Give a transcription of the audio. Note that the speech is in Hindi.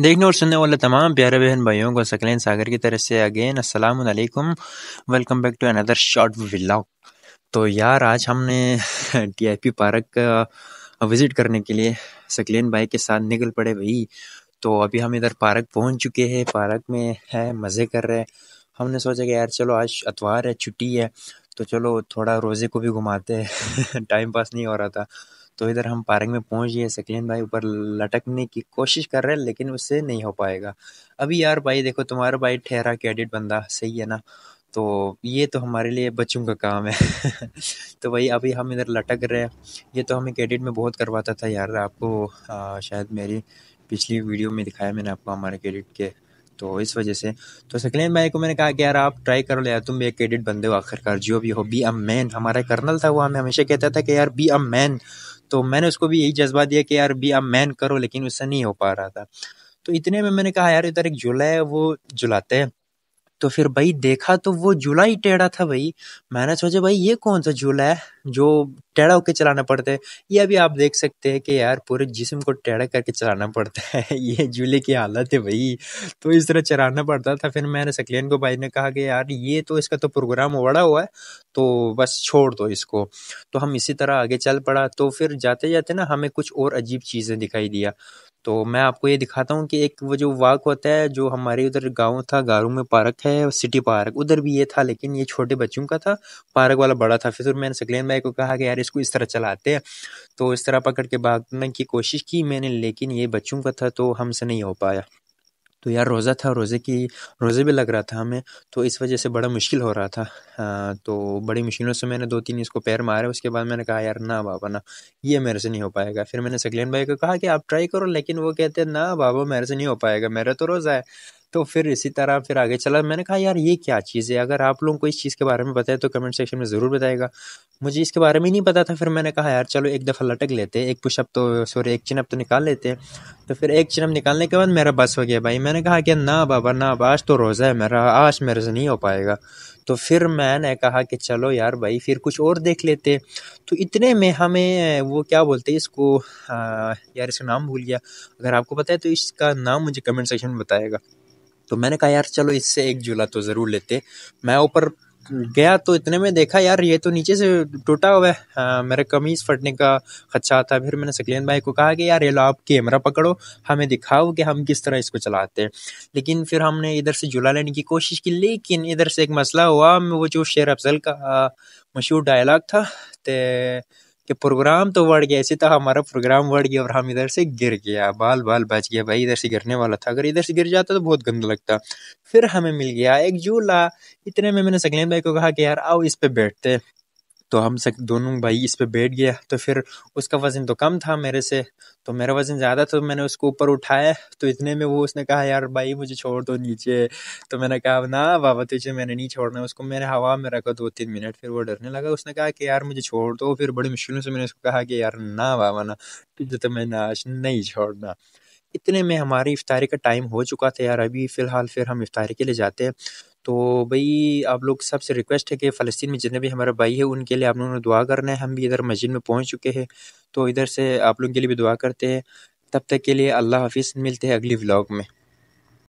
देखने और सुनने वाले तमाम प्यारे बहन भाइयों को सकलैन सागर की तरफ से अगेन असलम welcome back to another short vlog तो यार आज हमने टीआईपी पार्क का विज़िट करने के लिए सकलैन भाई के साथ निकल पड़े भाई तो अभी हम इधर पार्क पहुंच चुके हैं पार्क में है मज़े कर रहे हैं हमने सोचा कि यार चलो आज अतवार है छुट्टी है तो चलो थोड़ा रोज़े को भी घुमाते हैं टाइम पास नहीं हो रहा था तो इधर हम पार्किंग में पहुंच गए सकलेन भाई ऊपर लटकने की कोशिश कर रहे हैं लेकिन उससे नहीं हो पाएगा अभी यार भाई देखो तुम्हारा भाई ठहरा एडिट बंदा सही है ना तो ये तो हमारे लिए बच्चों का काम है तो भाई अभी हम इधर लटक रहे हैं ये तो हमें कैडिट में बहुत करवाता था यार आपको आ, शायद मेरी पिछली वीडियो में दिखाया मैंने आपको हमारे कैडिट के तो इस वजह से तो सकलेन भाई को मैंने कहा कि यार आप ट्राई करो यार तुम एक कैडिट बंदे हो आखिरकार जो भी हो बी अ मैन हमारा कर्नल था वो हमें हमेशा कहता था कि यार बी अ मैन तो मैंने उसको भी यही जज्बा दिया कि यार भी आप मैन करो लेकिन उससे नहीं हो पा रहा था तो इतने में मैंने कहा यार इधर एक झूला है वो झुलाते हैं तो फिर भाई देखा तो वो झूला ही टेढ़ा था भाई मैंने सोचा भाई ये कौन सा झूला है जो टेढ़ा होकर चलाना पड़ता है ये अभी आप देख सकते हैं कि यार पूरे जिसम को टेढ़ा करके चलाना पड़ता है ये झूले की हालत है भाई तो इस तरह चलाना पड़ता था फिर मैंने सकलियन को भाई ने कहा कि यार ये तो इसका तो प्रोग्राम बड़ा हुआ है तो बस छोड़ दो इसको तो हम इसी तरह आगे चल पड़ा तो फिर जाते जाते ना हमें कुछ और अजीब चीज़ें दिखाई दिया तो मैं आपको ये दिखाता हूँ कि एक वो जो वाक होता है जो हमारे उधर गांव था गारू में पार्क है सिटी पार्क उधर भी ये था लेकिन ये छोटे बच्चों का था पार्क वाला बड़ा था फिर मैंने सकलैन मेरे को कहा कि यार इसको इस तरह चलाते तो इस तरह पकड़ के भागने की कोशिश की मैंने लेकिन ये बच्चों का था तो हमसे नहीं हो पाया तो यार रोज़ा था रोज़े की रोज़े भी लग रहा था हमें तो इस वजह से बड़ा मुश्किल हो रहा था आ, हाँ, तो बड़ी मुश्किलों से मैंने दो तीन इसको पैर मारे उसके बाद मैंने कहा यार ना बाबा ना ये मेरे से नहीं हो पाएगा फिर मैंने सकलैन भाई को कहा कि आप ट्राई करो लेकिन वो कहते ना बाबा मेरे से नहीं हो पाएगा मेरा तो रोज़ा है तो फिर इसी तरह फिर आगे चला मैंने कहा यार ये क्या चीज़ है अगर आप लोगों को इस चीज़ के बारे में बताए तो कमेंट सेक्शन में ज़रूर बताएगा मुझे इसके बारे में ही नहीं पता था फिर मैंने कहा यार चलो एक दफ़ा लटक लेते हैं एक पुशअप तो सॉरी एक चिनअप तो निकाल लेते हैं तो फिर एक चिनअप निकालने के बाद मेरा बस हो गया भाई मैंने कहा कि ना बाबा ना अब आज तो रोज़ा है मेरा आज मेरे से नहीं हो पाएगा तो फिर मैंने कहा कि चलो यार भाई फिर कुछ और देख लेते तो इतने में हमें वो क्या बोलते हैं इसको आ, यार इसका नाम भूल गया अगर आपको पता है तो इसका नाम मुझे कमेंट सेक्शन में बताएगा तो मैंने कहा यार चलो इससे एक झूला तो ज़रूर लेते मैं ऊपर गया तो इतने में देखा यार ये तो नीचे से टूटा हुआ है हाँ, मेरे कमीज़ फटने का खदशा था फिर मैंने सकलेन भाई को कहा कि यार ये लो आप कैमरा पकड़ो हमें दिखाओ कि हम किस तरह इसको चलाते हैं लेकिन फिर हमने इधर से झूला लेने की कोशिश की लेकिन इधर से एक मसला हुआ वो जो शेर अफजल का मशहूर डायलाग था तो कि प्रोग्राम तो बढ़ गया ऐसे तो हमारा प्रोग्राम बढ़ गया और हम इधर से गिर गया बाल बाल बच गया भाई इधर से गिरने वाला था अगर इधर से गिर जाता तो बहुत गंदा लगता फिर हमें मिल गया एक झूला इतने में मैंने सकलेन भाई को कहा कि यार आओ इस पे बैठते तो हम सब दोनों भाई इस पर बैठ गया तो फिर उसका वज़न तो कम था मेरे से तो मेरा वज़न ज़्यादा था तो मैंने उसको ऊपर उठाया तो इतने में वो उसने कहा यार भाई मुझे छोड़ दो नीचे तो मैंने कहा ना बाबा तुझे मैंने नहीं छोड़ना उसको मैंने हवा में रखा दो तीन मिनट फिर वो डरने लगा उसने कहा कि यार मुझे छोड़ दो फिर बड़ी मुश्किलों से मैंने उसको कहा कि यार ना बाबा ना तुझे तो मैंने आज नहीं छोड़ना इतने में हमारी इफ्तारी का टाइम हो चुका था यार अभी फ़िलहाल फिर हम इफ्तारी के लिए जाते हैं तो भाई आप लोग सबसे रिक्वेस्ट है कि फ़लस्तीन में जितने भी हमारे भाई है उनके लिए आप लोगों ने दुआ करना है हम भी इधर मस्जिद में पहुँच चुके हैं तो इधर से आप लोग के लिए भी दुआ करते हैं तब तक के लिए अल्लाह हाफिज़ मिलते हैं अगली व्लॉग में